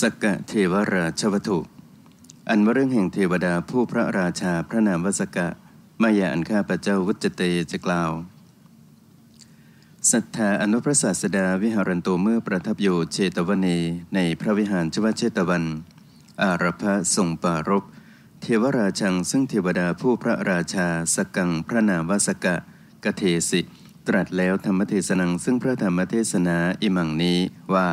สกเทวราชวัตถุอันว่าเรื่องแห่งเทวดาผู้พระราชาพระนามวสกะมายาอันข้าพระเจ้าวุจเตจะกล่าวศรัทธาอนุพระศาสดาวิหารันโตเมื่อประทับอยู่เชตวันีในพระวิหารชวเชตวัน อารพะทรงปารบเทวราชังซึ่งเทวดาผู้พระราชาสกังพระนามวสกะกะเทสิตรัสแล้วธรรมเทศนังซึ่งพระธรรมเทศนาอิมังนี้ว่า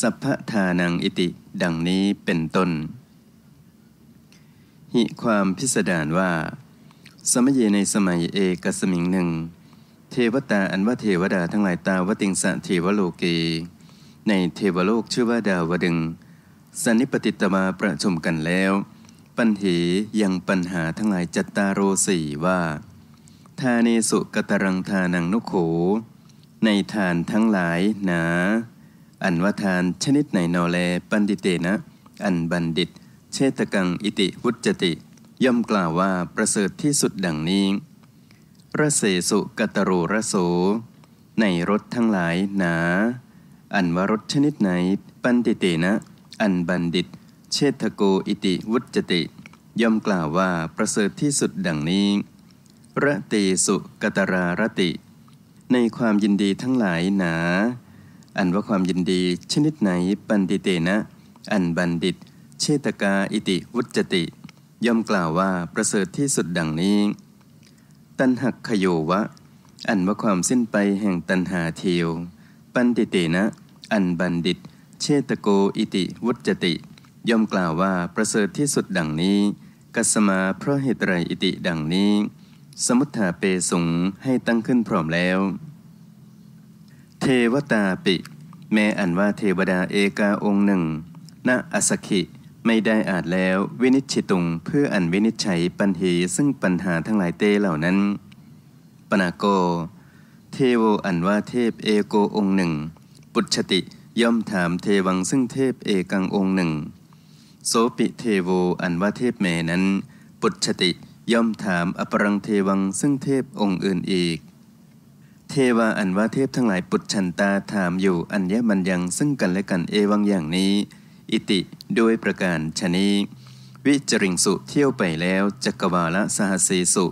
สัพพทานังอิติดังนี้เป็นต้นหิความพิสดารว่า สมัยในสมัยเอกสมิงหนึ่ง เทวตาอันว่าเทวดาทั้งหลายตาวติงสะเทวโลกี ในเทวโลกชื่อว่าดาวดึงสันนิปติตมาประชุมกันแล้ว ปัญหายังปัญหาทั้งหลายจัตตาโรสีว่า ทานนสุกตรังทานัง นุโขในทานทั้งหลายหนาะอันว่าทานชนิดไหนนอแลปันติเตนะ อันบัณฑิตเชตกังอิติวุจติ ย่อมกล่าวว่าประเสริฐที่สุดดังนี้ระเสสุกตรูระโสในรถทั้งหลายหนาอันว่ารถชนิดไหนปันติเตนะอันบัณฑิตเชตโกอิติวุจติย่อมกล่าวว่าประเสริฐที่สุดดังนี้ระเตสุกตรารติ ในความยินดีทั้งหลายหนาอันว่าความยินดีชนิดไหน ปันติเตนะ อันบัณฑิต เชตกาอิติวุจติ ย่อมกล่าวว่าประเสริฐที่สุดดังนี้ ตันหักขโยวะ อันว่าความสิ้นไปแห่งตันหาเทียวปันติเตนะ อันบัณฑิต เชตโกอิติวุจติย่อมกล่าวว่าประเสริฐที่สุดดังนี้กัสมาเพราะเหตุไรอิติดังนี้ สมุทถาเปสงให้ตั้งขึ้นพร้อมแล้วเทวตาปิ แม้อันว่าเทวดาเอกาองค์หนึ่ง ณอสกิไม่ได้อาจแล้ววินิจฉิตุงเพื่ออันวินิจฉัยปัญหีซึ่งปัญหาทั้งหลายเตเหล่านั้นปนาโก เทโวอันว่าเทพเอโกองค์หนึ่ง ปุชติย่อมถามเทวังซึ่งเทพเอกังองค์หนึ่งโสปิเทโวอันว่าเทพแม่นั้น ปุชติย่อมถามอปรังเทวังซึ่งเทพองค์อื่นอีกเทวาอันว่าเทพทั้งหลายปุจฉันตาถามอยู่อัญญบัญญังซึ่งกันและกันเอวังอย่างนี้ อิติโดยประการชนี้วิจริงสุเที่ยวไปแล้วจักรวาลสหสีสุ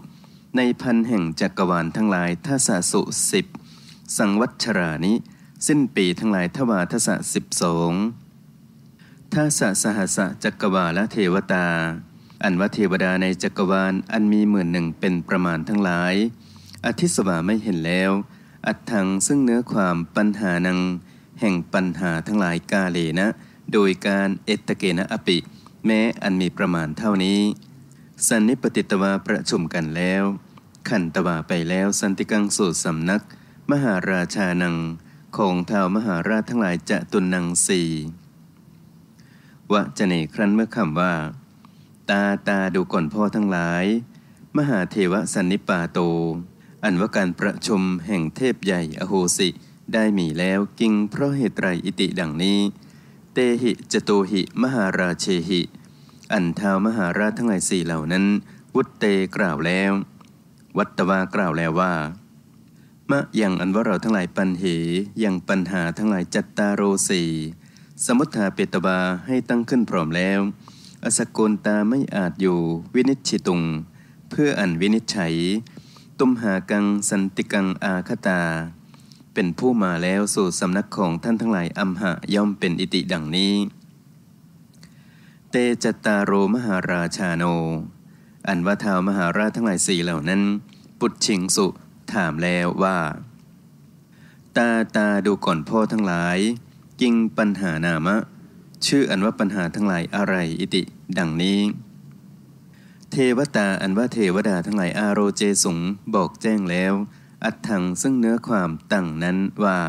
ในพันแห่งจักรวาลทั้งหลายท่าสาสุสิบสังวัชรานิ สิ้นปีทั้งหลายทวาทศสิบสองท่าสาสหสะจักรวาลเทวตา อันว่าเทวดาในจักรวาลอันมีหมื่นหนึ่งเป็นประมาณทั้งหลายอธิสวาไม่เห็นแล้ว อัดทังซึ่งเนื้อความปัญหานังแห่งปัญหาทั้งหลายกาเลนะ โดยการเอตเกนะอปิ แม้อันมีประมาณเท่านี้ สันนิปติตวาประชุมกันแล้ว ขันตวาไปแล้วสันติกังสูตรสำนัก มหาราชานัง ของเท้ามหาราชทั้งหลายจะตุนนังสี่วะจะเนครั้นเมื่อคำว่า ตาตาดูก่อนพ่อทั้งหลาย มหาเทวสันนิปาโตอันว่าการประชุมแห่งเทพใหญ่อโหสิได้มีแล้วกิง เพราะเหตุไรอิติดังนี้ เตหิจโตหิ มหาราเชหิ อันเท้ามหาราชทั้งหลายสี่เหล่านั้น วุตเตกล่าวแล้ว วัตวากล่าวแล้วว่ามะยังอันว่าเราทั้งหลายปัญเหยังปัญหาทั้งหลายจัตตาโรสีสมุทธาเปตบาให้ตั้งขึ้นพร้อมแล้วอสกลตาไม่อาจอยู่วินิจฉิตุง เพื่ออันวินิจฉัยตุมหากังสันติกังอาคตาเป็นผู้มาแล้วสู่สำนักของท่านทั้งหลายอัมหะย่อมเป็นอิติดังนี้ เตจตารโรมหาราชาโน อันว่าทาวมหาราชทั้งหลายสี่เหล่านั้น ปุจชิงสุถามแล้วว่า ตาตาดูก่อนพ่อทั้งหลาย กิงปัญหานามะ ชื่ออันว่าปัญหาทั้งหลายอะไรอิติดังนี้เทวตาอันว่าเทวดาทั้งหลายอาโรเจสุงบอกแจ้งแล้ว อัดถังซึ่งเนื้อความตั้งนั้นว่า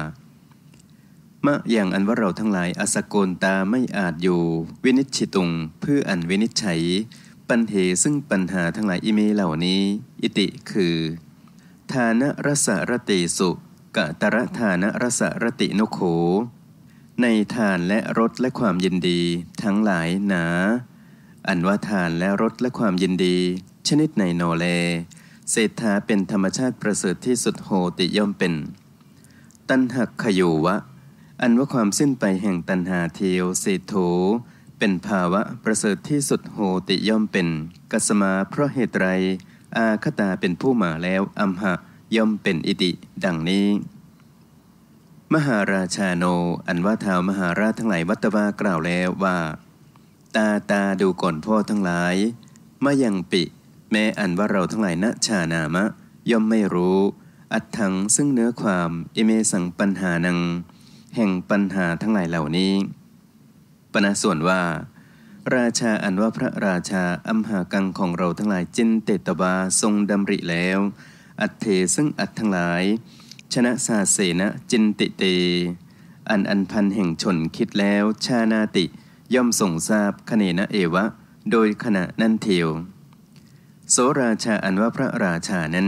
มะอย่างอันว่าเราทั้งหลายอสกลตาไม่อาจอยู่ วินิจฉิตุงเพื่ออันวินิจฉัย ปัญเหซึ่งปัญหาทั้งหลายอิเมเหล่านี้ อิติคือทานรสรติสุกะตระทานรสรตินโขในทานและรสและความยินดี ทั้งหลายหนาะอันว่าทานและรสและความยินดี ชนิดในโนเลเศรษฐาเป็นธรรมชาติประเสริฐที่สุดโหติย่อมเป็น ตันหักขยูวะอันว่าความสิ้นไปแห่งตันหาเทียวเศโถ เป็นภาวะประเสริฐที่สุดโหติย่อมเป็นกัสมาเพราะเหตุไร อาคตาเป็นผู้มาแล้วอัมหะย่อมเป็นอิติดังนี้ มหาราชาโน อันว่าท้ามหาราชทั้งหลายวัตวากล่าวแล้วว่าตา ตาดูก่อนพ่อทั้งหลายมายังปิ แม้อันว่าเราทั้งหลายณชานามะ ย่อมไม่รู้อัดถังซึ่งเนื้อความเอเมสังปัญหานัง แห่งปัญหาทั้งหลายเหล่านี้ปณส่วนว่า ราชาอันว่าพระราชาอัมหากังของเราทั้งหลายจินเตตบาทรงดำริแล้ว อัตเทซึ่งอัดทั้งหลาย ชนะสาเสนะจินติเตอันอันพันแห่งชนคิดแล้วชานาติย่อมส่งทราบคเนนะเอวะ โดยขณะนั่นเทียว โสราชาอันว่าพระราชานั้น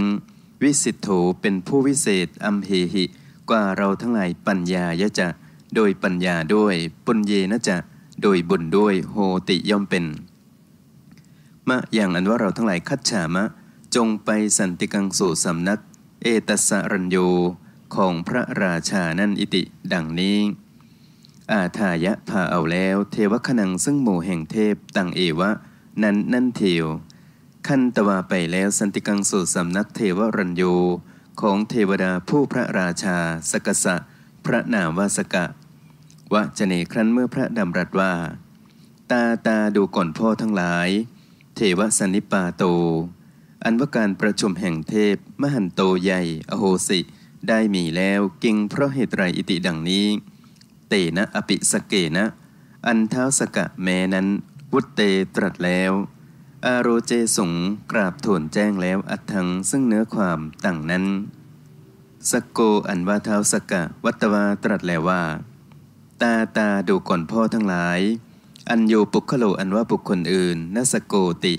วิสิทธโธเป็นผู้วิเศษอัมเหหิกว่าเราทั้งหลายปัญญายะจะโดยปัญญาด้วยปุญเยนะจะโดยบุญด้วยโหติย่อมเป็นมะอย่างอันว่าเราทั้งหลายคัดฉามะ จงไปสันติกังสู่สำนัก เอตสรัญโยของพระราชานั่นอิติดังนี้อาทายะพาเอาแล้วเทวขนังซึ่งหมู่แห่งเทพตังเอวะ นั้นนั่นเทว ขันตวาไปแล้วสันติกังสู่สำนัก เทวรัญโยของเทวดาผู้พระราชาสกสะ พระนามวาสกะวะจเนครั้นเมื่อพระดำรัสว่า ตาตาดูก่อนพ่อทั้งหลาย เทวสนิปาโต อันว่าการประชุมแห่งเทพ มหันโตใหญ่ อโหสิได้มีแล้วกิงเพราะเหตุไรอิติดังนี้เตนะอปิสเกนะ อันเท้าสกะแม้นั้น วุตเตตรัสแล้ว อาโรเจสงกราบทูลแจ้งแล้วอัทังซึ่งเนื้อความต่างนั้น สโกอันว่าเท้าสกะวัตวาตรัสแล้วว่า ตาตาดูก่อนพ่อทั้งหลาย อันโยปุคโล อันว่าบุคคลอื่นนสโกติ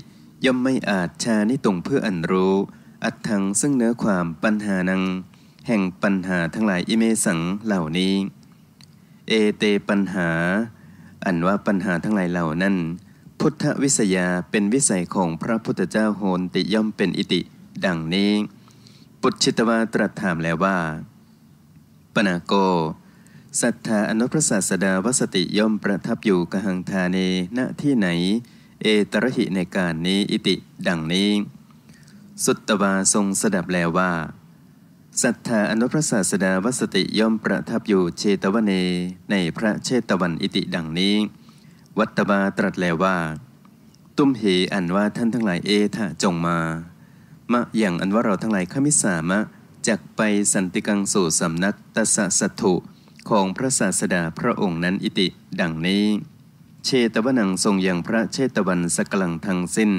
ย่อมไม่อาจชานิตรงเพื่ออันรู้ อัดทังซึ่งเนื้อความปัญหานัง แห่งปัญหาทั้งหลายอิเมสังเหล่านี้เอเตปัญหา อันว่าปัญหาทั้งหลายเหล่านั้น พุทธวิสยาเป็นวิสัยของพระพุทธเจ้าโหนติย่อมเป็นอิติดังนี้ ปุจชิตวาตรัสถามแล้วว่าปนาโก สัทธาอนุพระศาสดาวสติย่อมประทับอยู่กหังธาเนณที่ไหน เอตระหิในการนี้อิติดังนี้ สุตตวาทรงสดับแล้วว่าสัทธาอนุพระศาสดาวสติย่อมประทับอยู่เชตวันเนในพระเชตวันอิติดังนี้ วัตบาตรัสแล้วว่า ตุ้มเหอันว่าท่านทั้งหลายเอทะจงมามะอย่างอันว่าเราทั้งหลายขมิสามะจากไปสันติกังสู่สำนักตสสัตถุของพระศาสดาพระองค์นั้นอิติดังนี้เชตวนังทรงอย่างพระเชตวันสกลังทางสิ้น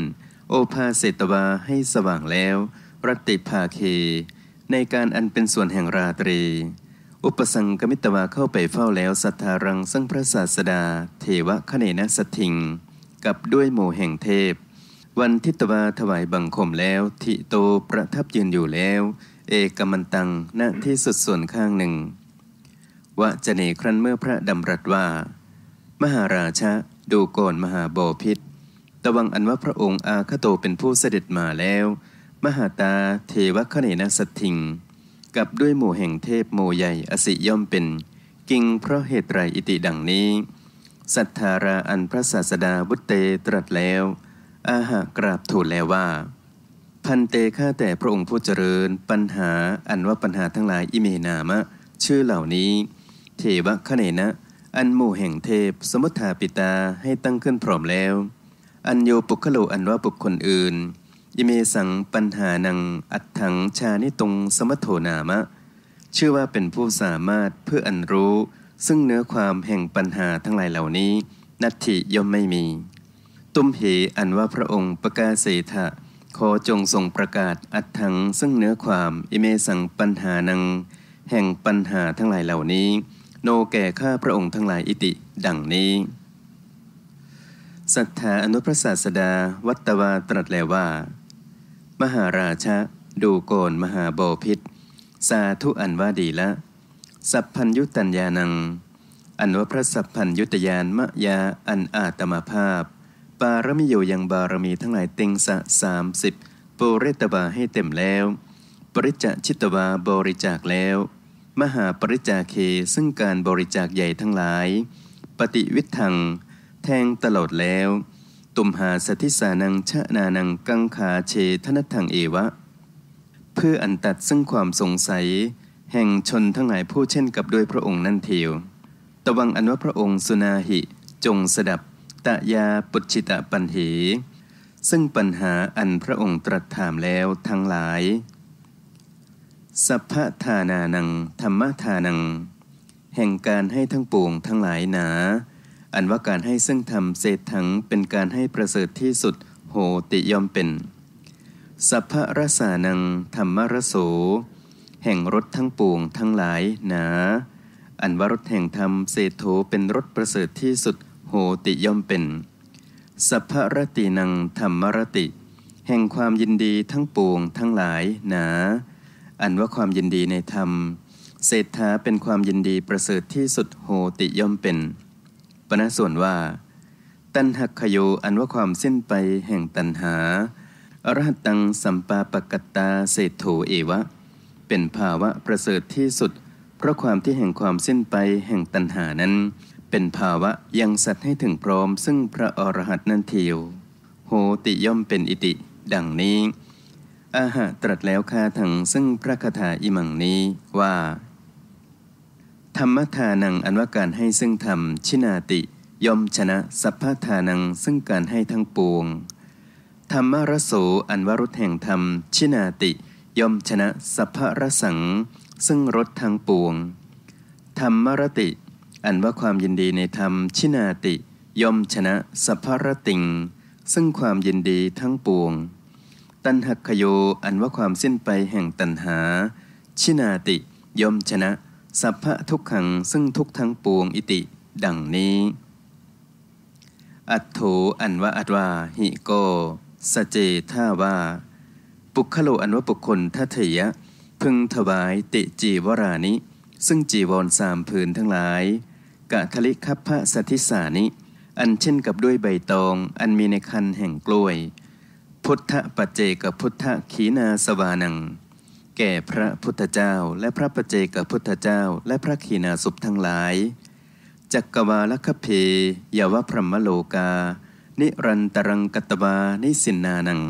โอภาเสตวาให้สว่างแล้วรติภาเคในการอันเป็นส่วนแห่งราตรี อุปสังกมิตวาเข้าไปเฝ้าแล้ว สัทธารังสึงพระศาสดา เทวะคเนนะสถิง กับด้วยโมแห่งเทพ วันทิตวาถวายบังคมแล้วทิโตประทับยืนอยู่แล้ว เอกมันตังณที่สุดส่วนข้างหนึ่งวะจะเนครั้นเมื่อพระดำรัสว่า มหาราชะดูก่อนมหาบอพิษตะวังอันว่าพระองค์อาคโตเป็นผู้เสด็จมาแล้วมหาตาเทวคเนนสัตถิง กับด้วยหมู่แห่งเทพโมใหญ่ อสิย่อมเป็นกิงเพราะเหตุไรอิติดังนี้ สัทธาราอันพระศาสดาบุตเตตรัสแล้ว อาหากราบทูลแล้วว่า พันเตข้าแต่พระองค์ผู้เจริญปัญหาอันว่าปัญหาทั้งหลายอิเมนามะ ชื่อเหล่านี้ เทวคเนนะ อันหมู่แห่งเทพสมุทาปิตาให้ตั้งขึ้นพร้อมแล้วอันโยปุคโลอันว่าบุคคลอื่นิเมสังปัญหานัง อัตถังชานิตรงสมโทนามะ ชื่อว่าเป็นผู้สามารถเพื่ออันรู้ ซึ่งเนื้อความแห่งปัญหาทั้งหลายเหล่านี้นัตถิย่อมไม่มี ตุมเหอันว่าพระองค์ประกาศเสถะขอจงทรงประกาศอัตถังซึ่งเนื้อความอิเมสังปัญหานัง แห่งปัญหาทั้งหลายเหล่านี้ โนแก่ข้าพระองค์ทั้งหลายอิติ ดังนี้ สัทธาอนุพระศาสดาวัตวาตรัสแล้วว่ามหาราชะดูโกนมหาโบพิษสาธุอันว่าดีละ สัพพัญยุตัญญานังอันว่าพระสัพพัญยุตยานมะยาอันอาตมาภาพ ปารมิโยยังบารมีทั้งหลายติงสะสามสิบปุเรตบาให้เต็มแล้วปริจจชิตวาบริจาคแล้ว มหาปริจาเคซึ่งการบริจาคใหญ่ทั้งหลาย ปฏิวิทังแทงตลอดแล้วตุมหาสติสานังชะนานังกังขาเชทนัตถังเอวะ เพื่ออันตัดซึ่งความสงสัย แห่งชนทั้งหลายผู้เช่นกับด้วยพระองค์นั่นเทียวตวังอันว่าพระองค์สุนาหิจงสดับตะยาปุจิตะปันเหซึ่งปัญหาอันพระองค์ตรัสถามแล้วทั้งหลายสัพพทานานังธรรมทานัง แห่งการให้ทั้งปวงทั้งหลายหนาะอันว่าการให้ซึ่งธรรมเศษถังเป็นการให้ประเสริฐที่สุดโหติยอมเป็นสัพพรสานัง ธรรมรโสแห่งรถทั้งปวงทั้งหลายหนา อันว่ารถแห่งธรรมเศโธเป็นรถประเสริฐที่สุดโหติยอมเป็นสัพพรตินังธรรมรติ แห่งความยินดีทั้งปวงทั้งหลายหนา อันว่าความยินดีในธรรมเศรษฐาเป็นความยินดีประเสริฐที่สุดโหติย่อมเป็นปณส่วนว่า ตันหักขโยอันว่าความสิ้นไปแห่งตันหาอรหัตตังสัมปาปกตาเศธโถเอวะ เป็นภาวะประเสริฐที่สุด เพราะความที่แห่งความสิ้นไปแห่งตันหานั้น เป็นภาวะยังสัตว์ให้ถึงพร้อม ซึ่งพระอรหัตนั่นเทียวโหติย่อมเป็นอิติ ดังนี้ อาหะตรัสแล้วคาถังซึ่งพระคาถาอิมังนี้ว่าธรรมทานังอันว่าการให้ซึ่งธรรมชินาติย่อมชนะสัพพทานังซึ่งการให้ทั้งปวงธรรมรโสอันวรุษแห่งธรรม ชินาติย่อมชนะสัพพรสังซึ่งรสทั้งปวงธรรมรติ อันว่าความยินดีในธรรมชินาติย่อมชนะสัพพรติง ซึ่งความยินดีทั้งปวงตันหักขโยอันว่าความสิ้นไปแห่งตันหา ชินาติย่อมชนะสัพพะทุกขังซึ่งทุกทั้งปวงอิติดังนี้ อัตโถอันว่าอัตวาหิโก สเจท่าว่า ปุคโลอันว่าุคคลทัเยะ พึงถวายติจีวรานิ ซึ่งจีวรสามผืนทั้งหลาย กะทลิคัพพะสทิสานิ อันเช่นกับด้วยใบตอง อันมีในคันแห่งกล้วย พุทธปัจเจกพุทธขีนาสวานังแก่พระพุทธเจ้าและพระประเจกพุทธเจ้าและพระขีณาสพทั้งหลาย จักวาลคเพยาวพรหมโลกา นิรันตรังกตวานิสินนานัง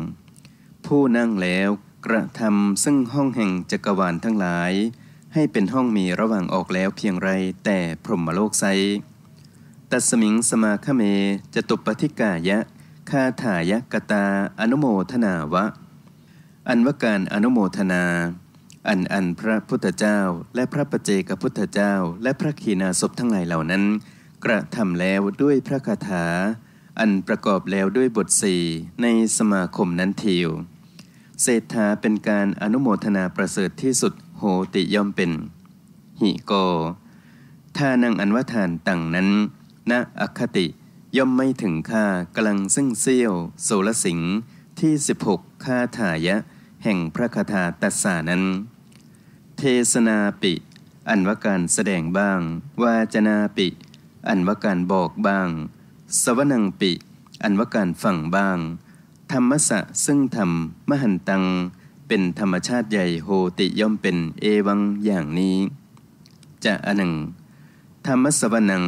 ผู้นั่งแล้วกระทำซึ่งห้องแห่งจักรวาลทั้งหลาย ให้เป็นห้องมีระหว่างออกแล้วเพียงไรแต่พรหมโลกไซตัสมิงสมาคเมจตุปธิกายะ คาถายกตาอนุโมทนาวะ อันวการอนุโมทนาอันอันพระพุทธเจ้า และพระปเจกพุทธเจ้าและพระขีณาสพทั้งหลายเหล่านั้น กระทำแล้วด้วยพระคาถา อันประกอบแล้วด้วยบทสี่ในสมาคมนั้นทิวเศรษฐาเป็นการอนุโมทนาประเสริฐที่สุดโหติย่อมเป็น หิโกทานังอันวัาทานตังนั้นณนะอคติย่อมไม่ถึงค่ากำลังซึ่งเซี่ยวโสลสิงที่16ค่าถายะแห่งพระคาถาตัสสานั้น เทศนาปิ อันว่าการแสดงบ้าง วาจนาปิ อันว่าการบอกบ้าง สวนังปิ อันว่าการฟังบ้าง ธรรมสะซึ่งธรรมมหันตัง เป็นธรรมชาติใหญ่โหติย่อมเป็นเอวังอย่างนี้ จะอันหนึ่ง ธรรมสวนัง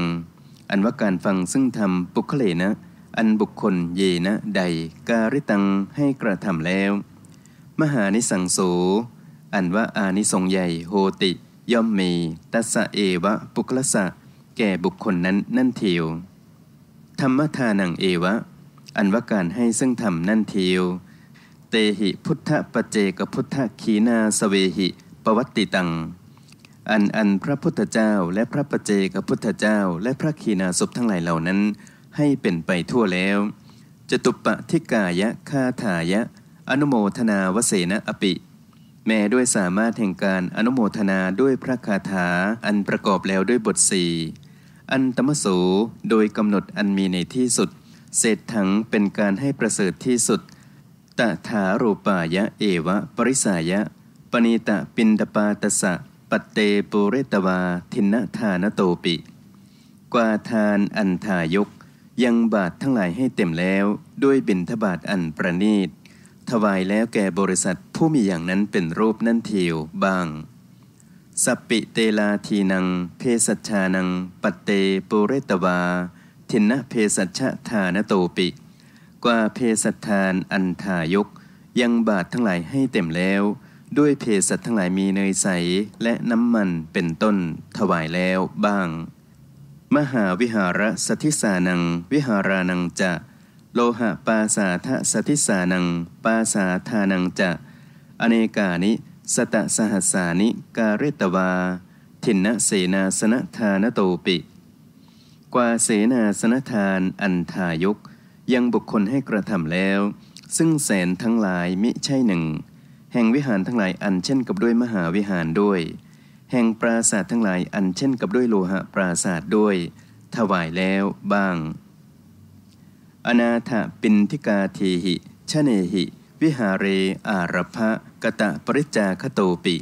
อันว่าการฟังซึ่งธรรมปุคเลนะ อันบุคคลเยนะใดการิตัง ให้กระทำแล้วมหานิสังโสอันว่าอานิสงใหญ่โหติ ย่อมมีตัสเอวะ ปุกละสะแก่บุคคลนั้นนั่นเทียวธรรมทานังเอวะ อันว่าการให้ซึ่งธรรมนั่นเทียว เตหิพุทธปเจกพุทธคีนาสเวหิปวัตติตังอันอันพระพุทธเจ้าและพระปเจกพุทธเจ้าและพระคีนาศพทั้งหลายเหล่านั้น ให้เป็นไปทั่วแล้วจตุปปะทิกายะคาถายะอนุโมทนาวเสนอปิ แม้ด้วยสามารถแห่งการอนุโมทนาด้วยพระคาถา อันประกอบแล้วด้วยบทสี่อันตมโสโดยกำหนดอันมีในที่สุด เศษถังเป็นการให้ประเสริฐที่สุดตะถาโรปายะเอวะปริสายะปณิตะปินตปาตสะปัตเตปุเรตวาทินทานโตปิ กวาทานอันทายก ยังบาททั้งหลายให้เต็มแล้วด้วยบินทบาทอันประณีตถวายแล้วแก่บริษัทผู้มีอย่างนั้นเป็นรูปนั่นเทียวบ้างสปิเตลาทีนัง เพสัชานังปัตเตปุเรตวาทินะเพสัชทานโตปิกว่าเพสัทานอันทายก ยังบาททั้งหลายให้เต็มแล้ว ด้วยเพสัชทั้งหลายมีเนยใสและน้ำมันเป็นต้น ถวายแล้วบ้าง มหาวิหารสทิสานัง วิหารานังจะโลหะปาสาทะสติสานัง ปาสาทานังจะ อเนกานิสตสหัสานิ กาเรตวา ทินเสนาสนทานโตปิ กว่าเสนาสนทานอันทายกยังบุคคลให้กระทำแล้ว ซึ่งแสนทั้งหลายมิใช่หนึ่ง แห่งวิหารทั้งหลายอันเช่นกับด้วยมหาวิหารด้วย แห่งปราสาททั้งหลายอันเช่นกับด้วยโลหะปราสาทด้วย ถวายแล้วบ้างอนาถปินทิกาเทหิ ชเนหิ วิหาเรอารพะกะตะปริจาคโตปิ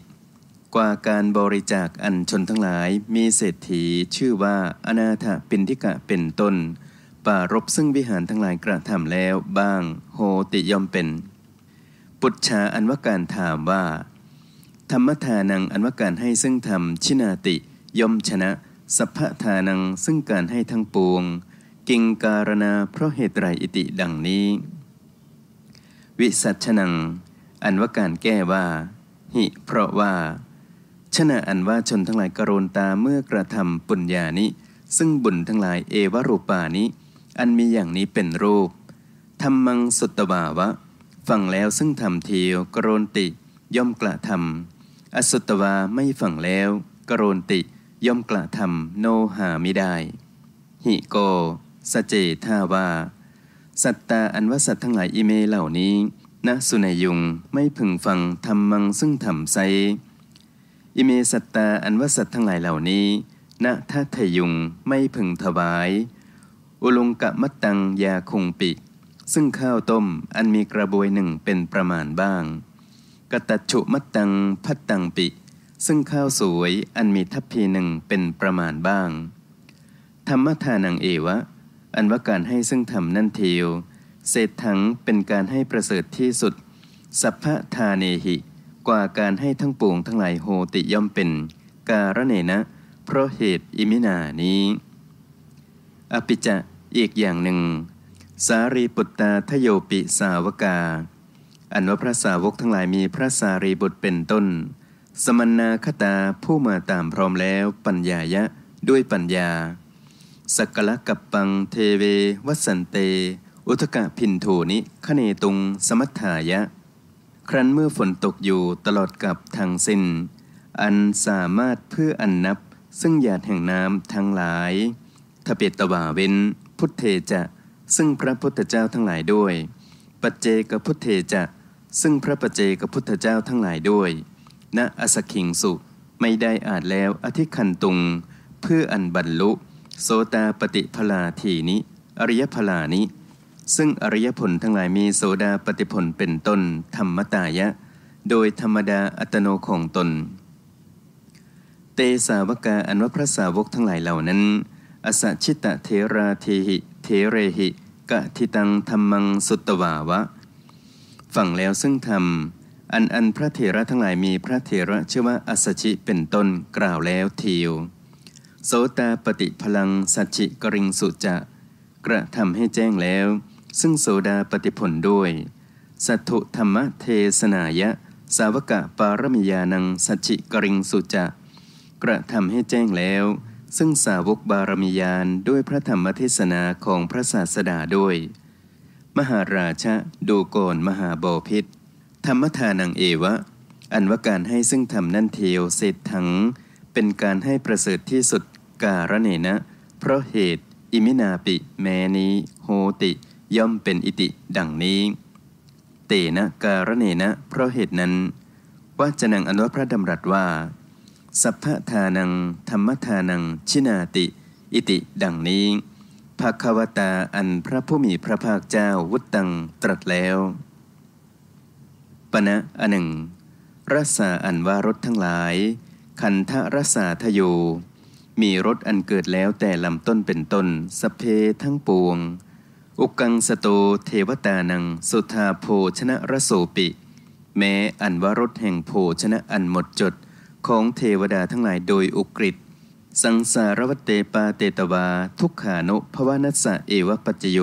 กว่าการบริจาคอันชนทั้งหลายมีเศรษฐีชื่อว่า อนาถปินทิกะเป็นต้นป่ารบซึ่งวิหารทั้งหลายกระทำแล้วบ้าง โหติยอมเป็น ปุจฉาอันว่าการถามว่าธรรมทานังอันว่าการให้ซึ่งธรรมชินาติยอมชนะสัพพทานังซึ่งการให้ทั้งปวงกิงการณาเพราะเหตุไรอิติดังนี้ วิสัชนัง อันว่าการแก้ว่า หิเพราะว่า ชนะอันว่าชนทั้งหลายกรณตาเมื่อกระทำปุญญานิซึ่งบุญทั้งหลายเอวรูปานิอันมีอย่างนี้เป็นรูปธรรมังสุตวาวะ ฟังแล้วซึ่งทำเทียวกรณติย่อมกระทำอสุตตวาไม่ฟังแล้วกรณติย่อมกระทำโนหาไม่ได้ หิโกสเจท่าว่า สัตตาอันวสัตทั้งหลายอิเมเหล่านี้ นะ สุนยุงไม่พึงฟังธรรมังซึ่งธรรมไซอิเมสัตตาอันวสัตทั้งหลายเหล่านี้ นะทัทยุงไม่พึงถวาย อุลงกะมัตตังยาคงปิซึ่งข้าวต้มอันมีกระบวยหนึ่งเป็นประมาณบ้าง กตัชุมัตตังพัตตังปิซึ่งข้าวสวยอันมีทัพพีหนึ่งเป็นประมาณบ้างธรรมทานังเอวะอันว่าการให้ซึ่งธรรมนั่นเทียวเศษถังเป็นการให้ประเสริฐที่สุดสัพพะทาเนหิ กว่าการให้ทั้งปวงทั้งหลายโหติย่อมเป็น การะเนนะ เพราะเหตุอิมินานี้อภิจะอีกอย่างหนึ่ง สารีปุตตาทโยปิสาวกาอันว่าพระสาวกทั้งหลายมีพระสารีบุตรเป็นต้น สมณนาคตาผู้มาตามพร้อมแล้วปัญญายะด้วยปัญญาสักกะกับปังเทเววัสันเต อุทกะพินโทนิคเนตุง สมัทถายะ ครั้นเมื่อฝนตกอยู่ตลอดกับทางสิ้น อันสามารถเพื่ออันนับซึ่งหยาดแห่งน้ำทั้งหลาย ทเปตตวาเวนพุทเทจะซึ่งพระพุทธเจ้าทั้งหลายด้วย ปัจเจกพุทเทจะซึ่งพระปัจเจกพุทธเจ้าทั้งหลายด้วยณนะอสขิงสุ ไม่ได้อาจแล้วอธิคันตุงเพื่ออันบรรลุโสตาปฏิพลาทีนี้ อริยพลานิ ซึ่งอริยผลทั้งหลายมีโสดาปฏิผลเป็นต้น ธรรมตายะ โดยธรรมดาอัตโนของตน เตสาวกาอันว่าพระสาวกทั้งหลายเหล่านั้นอสชิตะเทราเทหิเทเรหิกะทิตังธรรมังสุตตวาวะฝั่งแล้วซึ่งธรรมอันอันพระเถระทั้งหลายมีพระเถระชื่อว่าอสชิเป็นต้นกล่าวแล้วเทียวโสตาปฏิพลัง สัจจิกริงสุจะกระทำให้แจ้งแล้ว ซึ่งโสดาปฏิผลด้วย สัตถุธรรมเทศนายะ สาวกะปารมิยานัง สัจจิกริงสุจะกระทำให้แจ้งแล้ว ซึ่งสาวกบารมียานด้วยพระธรรมเทศนาของพระศาสดาด้วย มหาราชะดูโกนมหาบอพิษธรรมทานังเอวะ อันว่าการให้ซึ่งทำนั่นเทียวเศษถังเป็นการให้ประเสริฐที่สุดการเนนะ เพราะเหตุอิมินาปิแม้นี้โหติย่อมเป็นอิติดังนี้ เตนะการเนนะ เพราะเหตุนั้นว่าจะนังอนุพระดำรัสว่าสัพพทานังธรรมทานังชินาติ อิติดังนี้ภาควตาอันพระผู้มีพระภาคเจ้าวุตตังตรัสแล้วปณะอันหนึ่งรสาอันว่ารถทั้งหลาย คันทะรสาทโยมีรสอันเกิดแล้วแต่ลำต้นเป็นต้น สเพทั้งปวงอุกังสโตเทวตานังสุธาโภชนะระโสปิ แม้อันวรสแห่งโภชนะอันหมดจดของเทวดาทั้งหลายโดยอุกฤษสังสารวัตเตปาเตตวา ทุกขานุภวนัสสะเอวปัจโย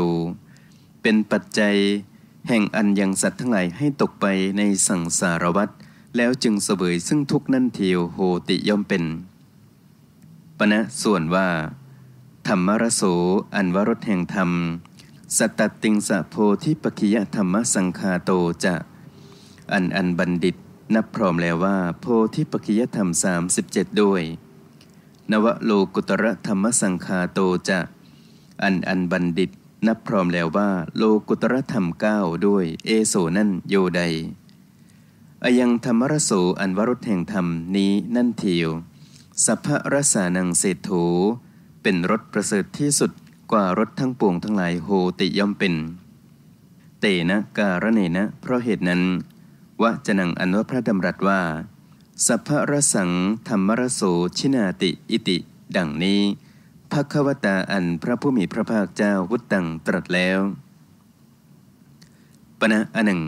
เป็นปัจจัย แห่งอันยังสัตว์ทั้งหลายให้ตกไปในสังสารวัตแล้วจึงเสวยซึ่งทุกนั่นเทียวโหติย่อมเป็นปณะส่วนว่าธรรมรโสอันวรสแห่งธรรมสตติงสะโพธิปคิยธรรมสังคาโตจะอันอันบัณฑิตนับพร้อมแล้วว่าโพธิปคิยธรรม37ด้วยนวโลกุตระธรรมสังคาโตจะอันอันบัณฑิตนับพร้อมแล้วว่า โลกุตรธรรมเก้าด้วย เอโสนั่น โยใด อยังธรรมรโสอันวรสแห่งธรรมนี้นั่นเทียวสัพพรสานังเศธโูเป็นรสประเสริฐที่สุดกว่ารสทั้งปวงทั้งหลายโหติย่อมเป็น เตนะการเนนะ เพราะเหตุนั้นวะจนังอนุพระดำรัสว่าสัพพรสังธรรมรโสชินาติอิติ ดังนี้พระควตาอันพระผู้มีพระภาคเจ้าวุตตังตรัสแล้วปณะอันหนึ่ง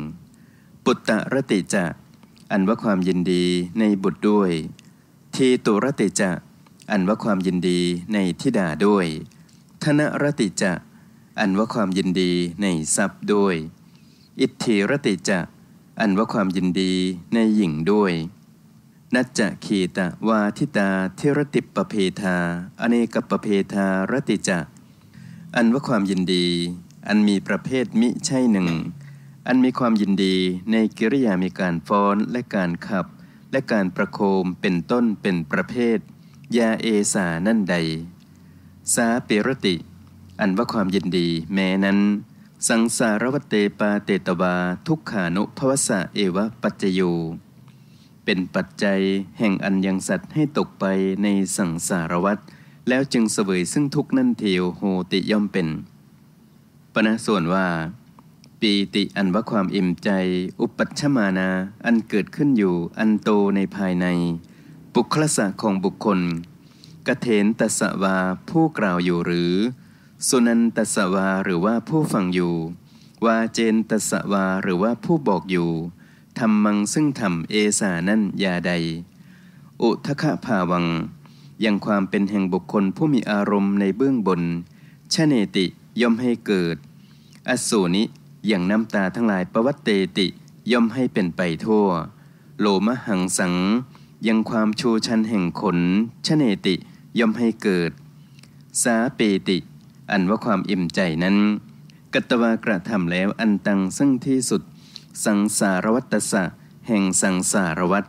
ปุตตะรติจะ อันว่าความยินดีในบุตรด้วยทีตุรติจะอันว่าความยินดีในทิดาด้วย ธนรติจะอันว่าความยินดีในทรัพย์ด้วย อิทธิรติจะอันว่าความยินดีในหญิงด้วย นัจจะขีตะวาทิตาเทรติปเพทาอเนกปเพทารติจะอันว่าความยินดี อันมีประเภทมิใช่หนึ่ง อันมีความยินดีในกิริยามีการฟ้อนและการขับและการประโคมเป็นต้นเป็นประเภทยาเอสานั่นใด สาเปรติ อันว่าความยินดี แม้นั้น สังสารวัตเตปาเตตวา ทุกขานุภวสะเอวะปัจจโยเป็นปัจจัย แห่งอันยังสัตว์ให้ตกไปในสังสารวัตแล้วจึงเสวยซึ่งทุกนั่นเทียวโหติย่อมเป็นปณะส่วนว่าปีติอันว่าความอิ่มใจ อุปัชมานา อันเกิดขึ้นอยู่ อันโตในภายใน บุคลสะของบุคคลกเถนตสวา ผู้กล่าวอยู่หรือ สุนันตสวา หรือว่าผู้ฟังอยู่ วาเจนตสวา หรือว่าผู้บอกอยู่ทำมังซึ่งทำเอสานั่นยาใด อุทคะภาวัง ยังความเป็นแห่งบุคคลผู้มีอารมณ์ในเบื้องบน ชเนติ ย่อมให้เกิด อสูนิอย่างน้ำตาทั้งหลายประวัตเตติย่อมให้เป็นไปทั่ว โลมหังสังยังความชูชันแห่งขน ชเนติย่อมให้เกิดสาเปติ อันว่าความอิ่มใจนั้นกัตวากระทำแล้วอันตังซึ่งที่สุดสังสารวัตสะแห่งสังสารวัต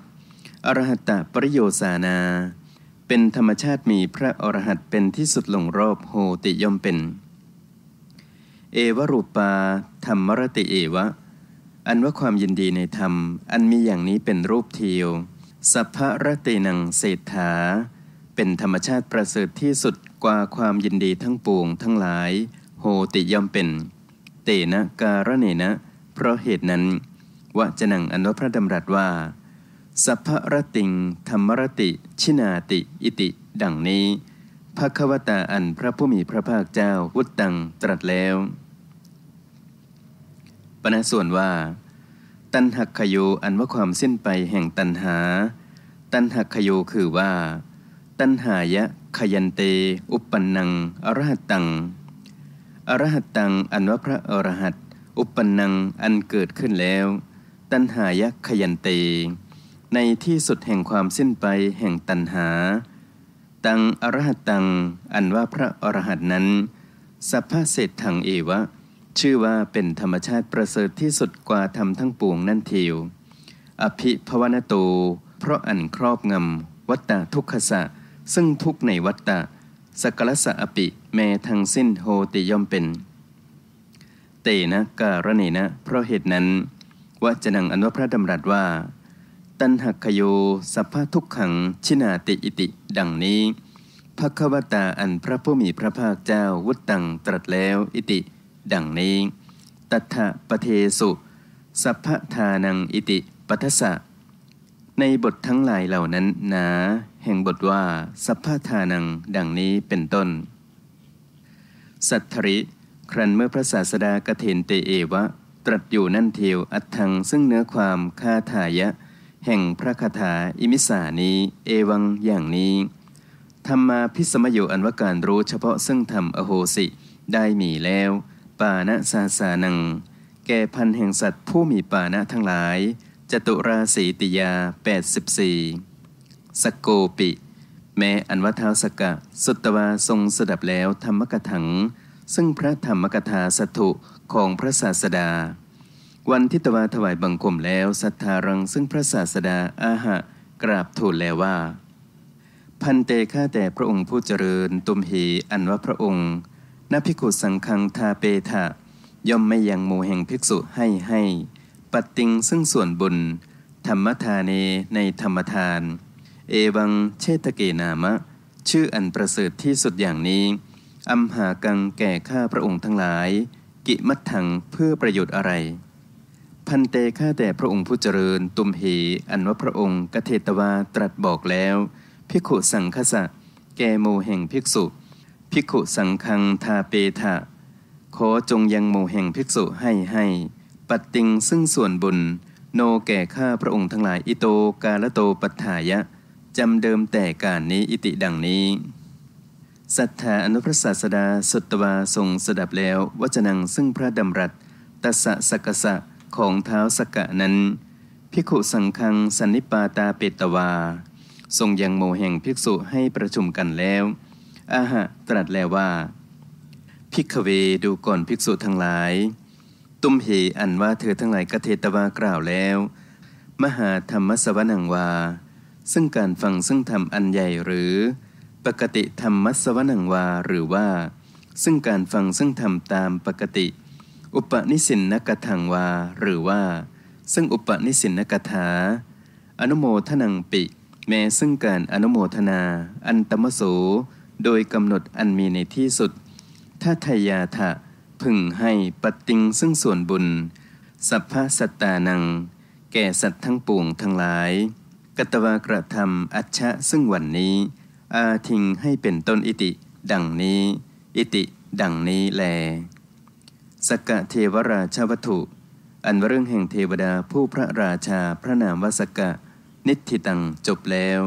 อรหัตตปริโยสานา เป็นธรรมชาติมีพระอรหัต เป็นที่สุดลงรอบโหติย่อมเป็น เอวรูปาธรรมรติเอวะอันว่าความยินดีในธรรมอันมีอย่างนี้เป็นรูปเทียวสัพพรตินังเศรษฐาเป็นธรรมชาติประเสริฐที่สุดกว่าความยินดีทั้งปวงทั้งหลาย โหติย่อมเป็น เตนะ การเนนะ เพราะเหตุนั้นวะจนังอนุพระดำรัสว่า สัพพรติงธรรมรติ ชินาติอิติ ดังนี้พระควตาอันพระผู้มีพระภาคเจ้าวุตตังตรัสแล้วปณส่วนว่าตันหักขโยอันว่าความสิ้นไปแห่งตันหา ตันหักขโยคือว่า ตันหายะขยันเต อุปปันนังอรหัตตังอรหัตตังอันว่าพระอรหัตอุปปันนังอันเกิดขึ้นแล้ว ตันหายะขยันเต ในที่สุดแห่งความสิ้นไปแห่งตันหา ตังอรหัตตังอันว่าพระอรหัตนั้นสัพพะเศษถังเอวะชื่อว่าเป็นธรรมชาติประเสริฐที่สุดกว่าธรรมทั้งปวงนั่นเทียวอภิภวนตูเพราะอันครอบงำวัตตาทุกขสะ ซึ่งทุกในวัตตะ สกลสะอปิ แม้ทั้งสิ้นโหติย่อมเป็น เตนะการเนนะเพราะเหตุนั้นวจนังอนุพระดำรัสว่า ตันหักขโยสัพพทุกขังชินาติอิติ ดังนี้พระควตาอันพระผู้มีพระภาคเจ้าวุตตังตรัสแล้วอิติดังนี้ตัทะปะเทสุสัพพทานังอิติปัทสะในบททั้งหลายเหล่านั้นหนาแห่งบทว่า สัพพทานังดังนี้เป็นต้น สัทธริครั้นเมื่อพระศาสดากเถนเตเอวะ ตรัสอยู่นั่นเทียวอัตถัง ซึ่งเนื้อความคาถายะ แห่งพระคาถาอิมิสานี้ เอวังอย่างนี้ธรรมาพิสมโยอันว่าการรู้เฉพาะซึ่งธรรมอโหสิได้มีแล้วปานะสาสานัง แก่พันแห่งสัตว์ผู้มีปานะทั้งหลายจตุราสีติยา84สกโกปิ แม้อันวัฒท้าสกกะ สุตวาทรงสดับแล้วธรรมกถัง ซึ่งพระธรรมกถาสัตุของพระศาสดา วันทิตวาถวายบังคมแล้วสัทธารังซึ่งพระศาสดาอาหะ กราบทูลแล้วว่า พันเตข้าแต่พระองค์ผู้เจริญตุมหีอันว่าพระองค์นภิกุสังคังทาเปทะย่อมไม่ยังหมู่แห่งภิกษุให้ให้ ปัติงซึ่งส่วนบุญ ธรรมทานเนในธรรมทาน เอวังเชตเกนามะ ชื่ออันประเสริฐที่สุดอย่างนี้อัมหากังแก่ข้าพระองค์ทั้งหลาย กิมัตถังเพื่อประโยชน์อะไร พันเตข้าแต่พระองค์ผู้เจริญ ตุมเหอันว่าพระองค์กเทตวาตรัสบอกแล้วภิกขุสังคสะแกโมแห่งภิกษุภิกขุสังคังทาเปทะ ขอจงยังหมู่แห่งภิกษุให้ให้ ปัดติงซึ่งส่วนบุญโนแก่ข้าพระองค์ทั้งหลายอิโตกาลโตปัฏฐายะ จำเดิมแต่การนี้อิติดังนี้ สัทธาอนุพระศาสดาสุตวาทรงสดับแล้ววจนังซึ่งพระดำรัสตสะสกสะของเท้าสกกะนั้น ภิกขุสังคังสันนิปาตาเปตวา ทรงยังโมแห่งภิกษุให้ประชุมกันแล้วอาหะตรัสแล้วว่าพิกเวดูก่อนภิกษุทั้งหลาย ตุมเหอันว่าเธอทั้งหลายกเทตวากล่าวแล้ว มหาธรรมสวนังวา ซึ่งการฟังซึ่งธรรมอันใหญ่หรือ ปกติธรรมสวนังวาหรือว่า ซึ่งการฟังซึ่งธรรมตามปกติ อุปนิสินนกถังวา หรือว่า ซึ่งอุปนิสินนกถา อนุโมทนังปิ แม้ซึ่งการอนุโมทนาอันตมโสโดยกำหนดอันมีในที่สุด ถ้าทยาทะพึงให้ปฏิงซึ่งส่วนบุญ สัพพะสัตตานัง แก่สัตว์ทั้งปวงทั้งหลายกตวากระทำอัชชะซึ่งวันนี้ อาทิงให้เป็นต้นอิติดังนี้ อิติดังนี้แลสกะเทวราชวัตถุ อันเรื่องแห่งเทวดาผู้พระราชาพระนามวสกะนิธิตังจบแล้ว